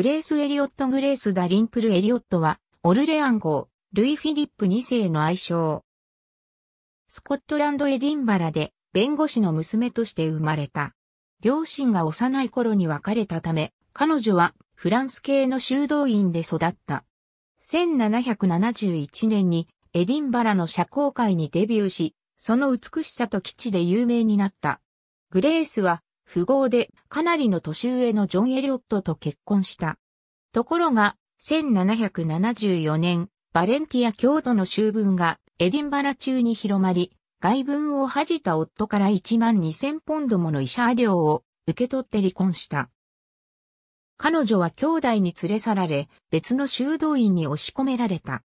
グレース・エリオット・グレース・ダリンプル・エリオットは、オルレアン号、ルイ・フィリップ2世の愛称。スコットランド・エディンバラで、弁護士の娘として生まれた。両親が幼い頃に別れたため、彼女はフランス系の修道院で育った。1771年にエディンバラの社交界にデビューし、その美しさと基地で有名になった。グレースは富豪でかなりの年上のジョン・エリオットと結婚した。ところが、1774年、バレンティア郷土の修文がエディンバラ中に広まり、外文を恥じた夫から1万2000ポンドもの医者料を受け取って離婚した。彼女は兄弟に連れ去られ、別の修道院に押し込められた。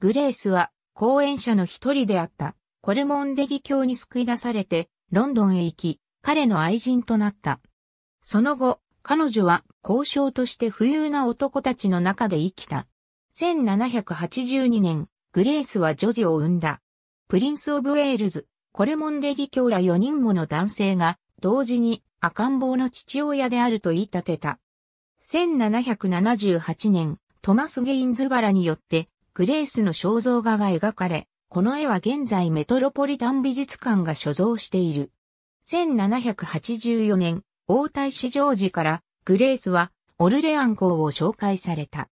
グレースは講演者の一人であった、コルモンデリ教に救い出されて、ロンドンへ行き、彼の愛人となった。その後、彼女は交渉として富裕な男たちの中で生きた。1782年、グレースはジョジを生んだ。プリンス・オブ・ウェールズ、コレモンデリ教ら4人もの男性が、同時に赤ん坊の父親であると言い立てた。1778年、トマス・ゲインズバラによって、グレースの肖像画が描かれ、この絵は現在メトロポリタン美術館が所蔵している。1784年、王太子ジョージからグレースはオルレアン公を紹介された。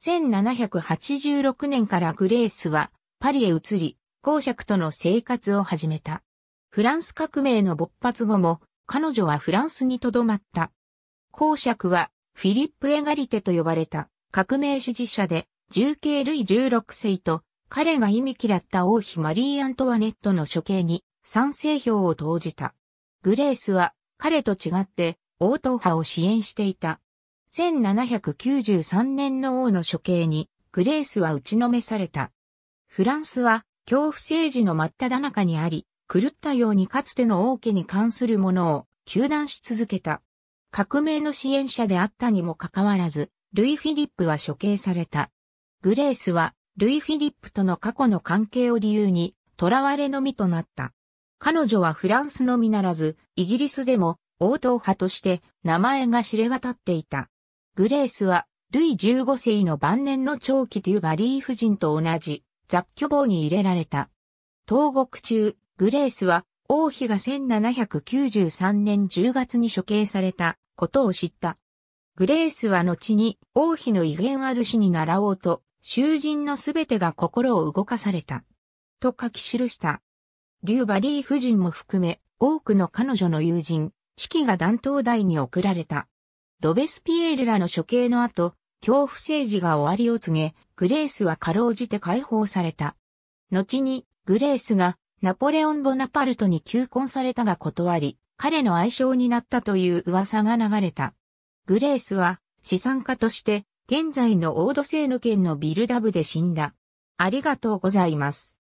1786年からグレースはパリへ移り、公爵との生活を始めた。フランス革命の勃発後も彼女はフランスに留まった。公爵はフィリップ・エガリテと呼ばれた革命支持者で、重慶類16世と彼が意味嫌った王妃マリー・アントワネットの処刑に賛成票を投じた。グレースは彼と違って王党派を支援していた。1793年の王の処刑にグレースは打ちのめされた。フランスは恐怖政治の真っ只中にあり、狂ったようにかつての王家に関するものを糾弾し続けた。革命の支援者であったにもかかわらず、ルイ・フィリップは処刑された。グレースはルイ・フィリップとの過去の関係を理由に、囚われのみとなった。彼女はフランスのみならず、イギリスでも、王党派として名前が知れ渡っていた。グレースは、ルイ15世の晩年の長期というバリー夫人と同じ、雑居房に入れられた。投獄中、グレースは、王妃が1793年10月に処刑されたことを知った。グレースは後に王妃の威厳ある死に習おうと囚人のすべてが心を動かされた。と書き記した。デューバリー夫人も含め、多くの彼女の友人、チキが弾頭台に送られた。ロベスピエールらの処刑の後、恐怖政治が終わりを告げ、グレースはかろうじて解放された。後に、グレースがナポレオン・ボナパルトに求婚されたが断り、彼の愛称になったという噂が流れた。グレースは資産家として現在のオードセーヌ県のビルダブで死んだ。ありがとうございます。